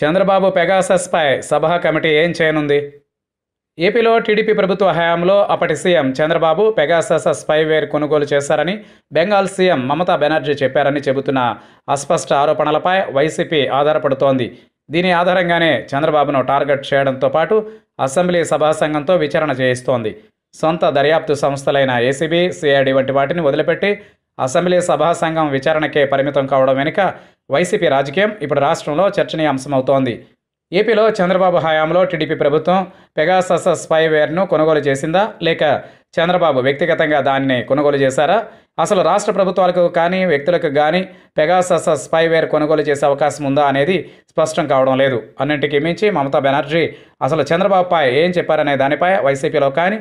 చంద్రబాబు పెగాసస్పై సభా కమిటీ ఏం చేయనుంది ఏపీలో టీడీపీ ప్రభుత్వ హయాంలో అప్పటి సీఎం చంద్రబాబు పెగాసస్ స్పైవేర్ కొనుగోలు చేశారని బెంగాల్ సీఎం మమతా బెనర్జీ చెప్పారని చెబుతున్న అస్పష్ట ఆరోపణలపై వైసీపీ ఆధారపడుతోంది దీని ఆధారంగానే చంద్రబాబును టార్గెట్ చేయడంతో పాటు అసెంబ్లీ సభా సంఘంతో విచారణ చేయిస్తోంది సొంత దర్యాప్తు సంస్థలైన ఏసీబీ సిఐడి వంటి వాటిని వదిలిపెట్టి అసెంబ్లీ సభా సంఘం విచారణకే పరిమితం కావడం వెనుక వైసీపీ రాజకీయం ఇప్పుడు రాష్ట్రంలో చర్చనీయాంశమవుతోంది ఏపీలో చంద్రబాబు హయాంలో టీడీపీ ప్రభుత్వం పెగాసస్ స్పైవేర్ను కొనుగోలు చేసిందా లేక చంద్రబాబు వ్యక్తిగతంగా దాన్ని కొనుగోలు చేశారా అసలు రాష్ట్ర ప్రభుత్వాలకు కానీ వ్యక్తులకు కానీ పెగాసస్ స్పైవేర్ కొనుగోలు చేసే అవకాశం ఉందా అనేది స్పష్టం కావడం లేదు అన్నింటికి మించి మమతా బెనర్జీ అసలు చంద్రబాబుపై ఏం చెప్పారనే దానిపై వైసీపీలో కానీ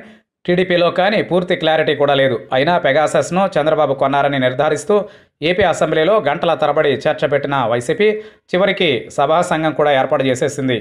టీడీపీలో కానీ పూర్తి క్లారిటీ కూడా లేదు అయినా పెగాసస్ను చంద్రబాబు కొన్నారని నిర్ధారిస్తూ ఏపీ అసెంబ్లీలో గంటల తరబడి చర్చ పెట్టిన వైసీపీ చివరికి సభా సంఘం కూడా ఏర్పాటు చేసేసింది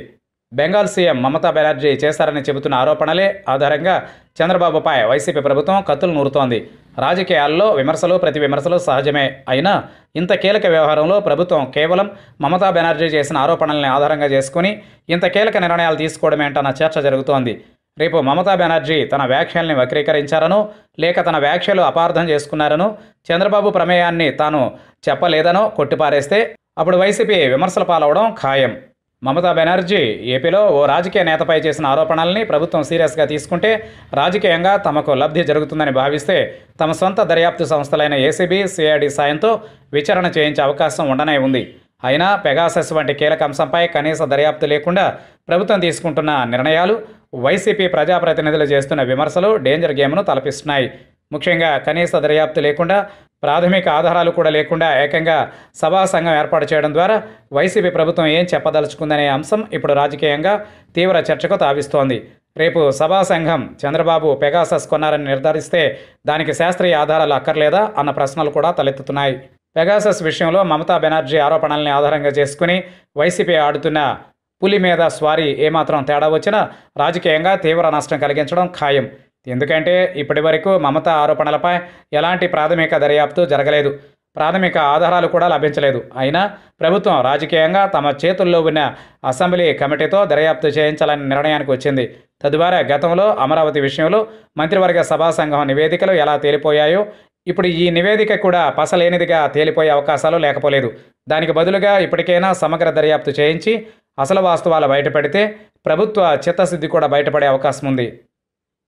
బెంగాల్ సీఎం మమతా బెనర్జీ చేశారని చెబుతున్న ఆరోపణలే ఆధారంగా చంద్రబాబుపై వైసీపీ ప్రభుత్వం కత్తులు నూరుతోంది రాజకీయాల్లో విమర్శలు ప్రతి విమర్శలు సహజమే అయినా ఇంత కీలక వ్యవహారంలో ప్రభుత్వం కేవలం మమతా బెనర్జీ చేసిన ఆరోపణల్ని ఆధారంగా చేసుకుని ఇంత కీలక నిర్ణయాలు తీసుకోవడమేంటన్న చర్చ జరుగుతోంది రేపు మమతా బెనర్జీ తన వ్యాఖ్యల్ని వక్రీకరించారనో లేక తన వ్యాఖ్యలు అపార్థం చేసుకున్నారనో చంద్రబాబు ప్రమేయాన్ని తాను చెప్పలేదనో కొట్టిపారేస్తే అప్పుడు వైసీపీ విమర్శల పాలవడం ఖాయం మమతా బెనర్జీ ఏపీలో ఓ రాజకీయ నేతపై చేసిన ఆరోపణల్ని ప్రభుత్వం సీరియస్గా తీసుకుంటే రాజకీయంగా తమకు లబ్ధి జరుగుతుందని భావిస్తే తమ సొంత దర్యాప్తు సంస్థలైన ఏసీబీ సిఐడి సాయంతో విచారణ చేయించే అవకాశం ఉండనే ఉంది అయినా పెగాసెస్ వంటి కీలక అంశంపై కనీస దర్యాప్తు లేకుండా ప్రభుత్వం తీసుకుంటున్న నిర్ణయాలు వైసీపీ ప్రజాప్రతినిధులు చేస్తున్న విమర్శలు డేంజర్ గేమ్ను తలపిస్తున్నాయి ముఖ్యంగా కనీస దర్యాప్తు లేకుండా ప్రాథమిక ఆధారాలు కూడా లేకుండా ఏకంగా సభా సంఘం ఏర్పాటు చేయడం ద్వారా వైసీపీ ప్రభుత్వం ఏం చెప్పదలుచుకుందనే అంశం ఇప్పుడు రాజకీయంగా తీవ్ర చర్చకు తావిస్తోంది రేపు సభా సంఘం చంద్రబాబు పెగాసస్ కొన్నారని నిర్ధారిస్తే దానికి శాస్త్రీయ ఆధారాలు అక్కర్లేదా అన్న ప్రశ్నలు కూడా తలెత్తుతున్నాయి పెగాసస్ విషయంలో మమతా బెనర్జీ ఆరోపణల్ని ఆధారంగా చేసుకుని వైసీపీ ఆడుతున్న పులి మీద స్వారీ ఏమాత్రం తేడా వచ్చినా రాజకీయంగా తీవ్ర నష్టం కలిగించడం ఖాయం ఎందుకంటే ఇప్పటి వరకు మమత ఆరోపణలపై ఎలాంటి ప్రాథమిక దర్యాప్తు జరగలేదు ప్రాథమిక ఆధారాలు కూడా లభించలేదు అయినా ప్రభుత్వం రాజకీయంగా తమ చేతుల్లో ఉన్న అసెంబ్లీ కమిటీతో దర్యాప్తు చేయించాలని నిర్ణయానికి వచ్చింది తద్వారా గతంలో అమరావతి విషయంలో మంత్రివర్గ సభా సంఘం నివేదికలు ఎలా తేలిపోయాయో ఇప్పుడు ఈ నివేదిక కూడా పసలేనిదిగా తేలిపోయే అవకాశాలు లేకపోలేదు దానికి బదులుగా ఇప్పటికైనా సమగ్ర దర్యాప్తు చేయించి అసలు వాస్తవాలు బయటపెడితే ప్రభుత్వ చిత్తశుద్ధి కూడా బయటపడే అవకాశం ఉంది